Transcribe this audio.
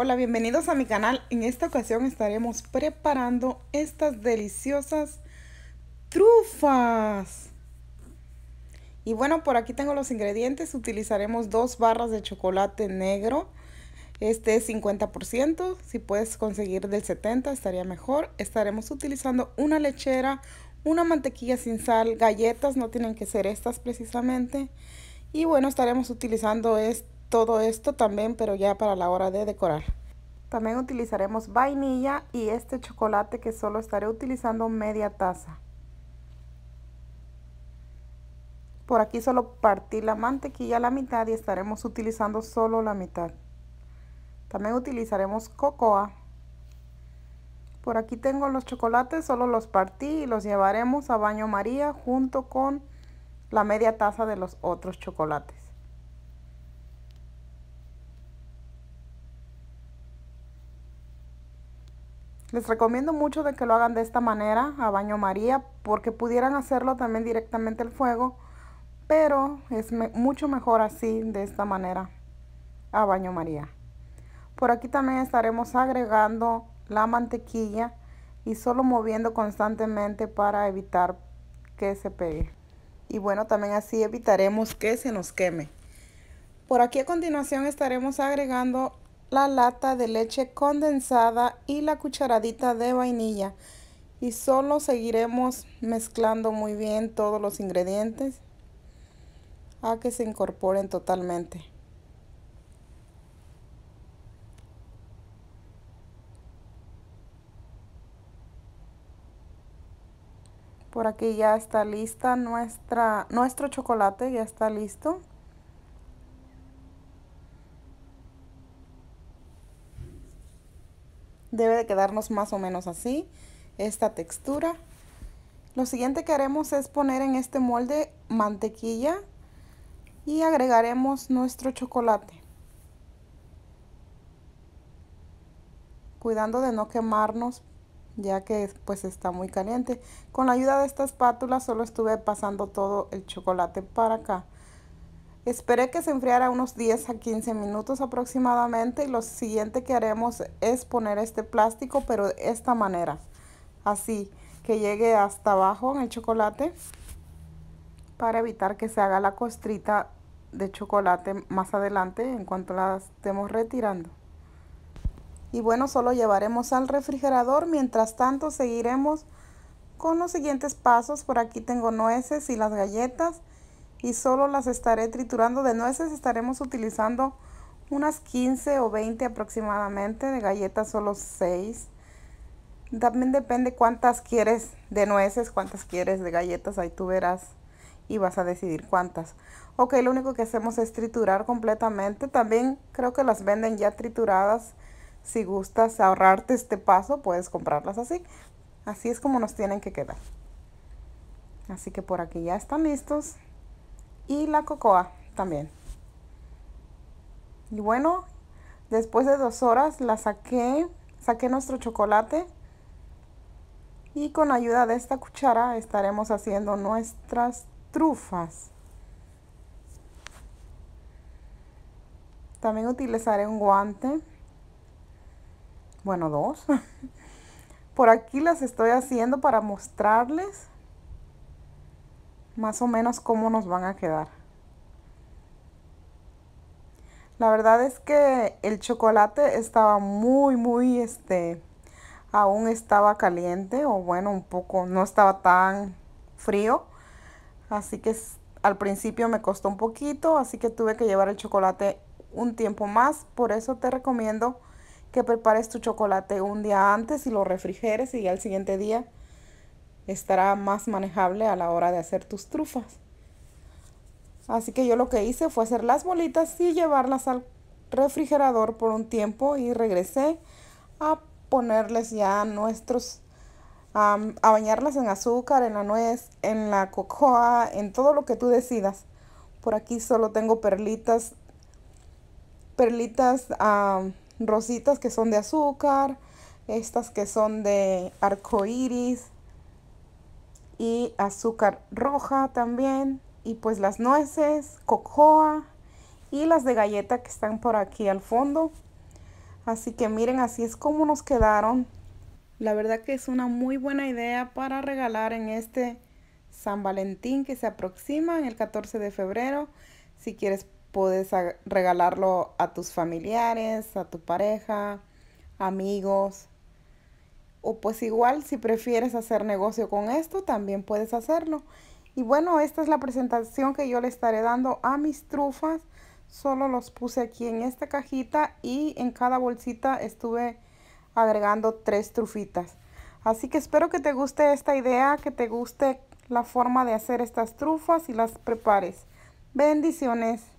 Hola, bienvenidos a mi canal. En esta ocasión estaremos preparando estas deliciosas trufas. Y bueno, por aquí tengo los ingredientes. Utilizaremos dos barras de chocolate negro. Este es 50%. Si puedes conseguir del 70% estaría mejor. Estaremos utilizando una lechera, una mantequilla sin sal, galletas. No tienen que ser estas precisamente. Y bueno, estaremos utilizando este todo esto también, pero ya para la hora de decorar. También utilizaremos vainilla y este chocolate que solo estaré utilizando media taza. Por aquí solo partí la mantequilla a la mitad y estaremos utilizando solo la mitad. También utilizaremos cocoa. Por aquí tengo los chocolates, solo los partí y los llevaremos a baño maría junto con la media taza de los otros chocolates. Les recomiendo mucho de que lo hagan de esta manera, a baño maría, porque pudieran hacerlo también directamente al fuego, pero es mucho mejor así, de esta manera, a baño maría. Por aquí también estaremos agregando la mantequilla y solo moviendo constantemente para evitar que se pegue. Y bueno, también así evitaremos que se nos queme. Por aquí a continuación estaremos agregando la lata de leche condensada y la cucharadita de vainilla y solo seguiremos mezclando muy bien todos los ingredientes a que se incorporen totalmente. Por aquí ya está lista nuestra, nuestro chocolate, ya está listo. Debe de quedarnos más o menos así, esta textura. Lo siguiente que haremos es poner en este molde mantequilla y agregaremos nuestro chocolate. Cuidando de no quemarnos ya que pues está muy caliente. Con la ayuda de esta espátula solo estuve pasando todo el chocolate para acá. Esperé que se enfriara unos 10 a 15 minutos aproximadamente y lo siguiente que haremos es poner este plástico pero de esta manera. Así que llegue hasta abajo en el chocolate para evitar que se haga la costrita de chocolate más adelante en cuanto la estemos retirando. Y bueno, solo llevaremos al refrigerador. Mientras tanto seguiremos con los siguientes pasos. Por aquí tengo nueces y las galletas y solo las estaré triturando de nueces. Estaremos utilizando unas 15 o 20 aproximadamente, de galletas solo 6. También depende cuántas quieres de nueces, cuántas quieres de galletas, ahí tú verás y vas a decidir cuántas. Ok, lo único que hacemos es triturar completamente. También creo que las venden ya trituradas. Si gustas ahorrarte este paso, puedes comprarlas así. Así es como nos tienen que quedar. Así que por aquí ya están listos y la cocoa también. Y bueno, después de dos horas la saqué, saqué nuestro chocolate y con ayuda de esta cuchara estaremos haciendo nuestras trufas. También utilizaré un guante, bueno dos. Por aquí las estoy haciendo para mostrarles más o menos cómo nos van a quedar. La verdad es que el chocolate estaba muy, muy, este, aún estaba caliente o bueno, un poco, no estaba tan frío. Así que al principio me costó un poquito, así que tuve que llevar el chocolate un tiempo más. Por eso te recomiendo que prepares tu chocolate un día antes y lo refrigeres y al siguiente día estará más manejable a la hora de hacer tus trufas. Así que yo lo que hice fue hacer las bolitas y llevarlas al refrigerador por un tiempo y regresé a ponerles ya nuestros a bañarlas en azúcar, en la nuez, en la cocoa, en todo lo que tú decidas. Por aquí solo tengo perlitas, perlitas rositas que son de azúcar, estas que son de arco iris y azúcar roja también y pues las nueces, cocoa y las de galleta que están por aquí al fondo. Así que miren, así es como nos quedaron. La verdad que es una muy buena idea para regalar en este San Valentín que se aproxima en el 14 de febrero. Si quieres puedes regalarlo a tus familiares, a tu pareja, amigos, o pues igual si prefieres hacer negocio con esto, también puedes hacerlo. Y bueno, esta es la presentación que yo le estaré dando a mis trufas. Solo los puse aquí en esta cajita y en cada bolsita estuve agregando tres trufitas. Así que espero que te guste esta idea, que te guste la forma de hacer estas trufas y las prepares. Bendiciones.